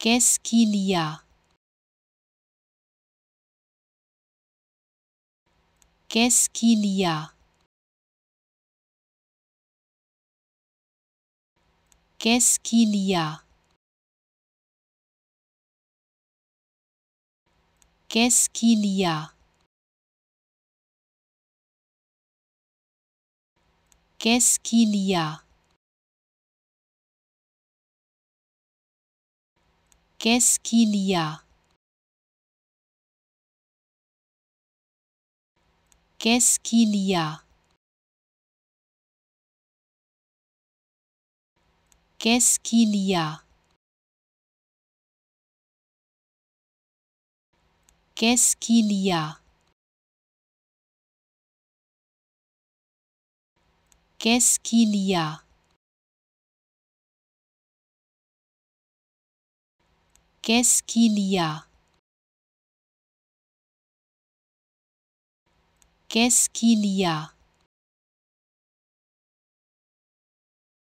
Qu'est-ce qu'il y a Qu'est-ce qu'il y a Qu'est-ce qu'il y a Qu'est-ce qu'il y a Qu'est-ce qu'il y a Qu'est-ce qu'il y a Qu'est-ce qu'il y a Qu'est-ce qu'il y a Qu'est-ce qu'il y a Qu'est-ce qu'il y a Qu'est-ce qu'il y a Qu'est-ce qu'il y a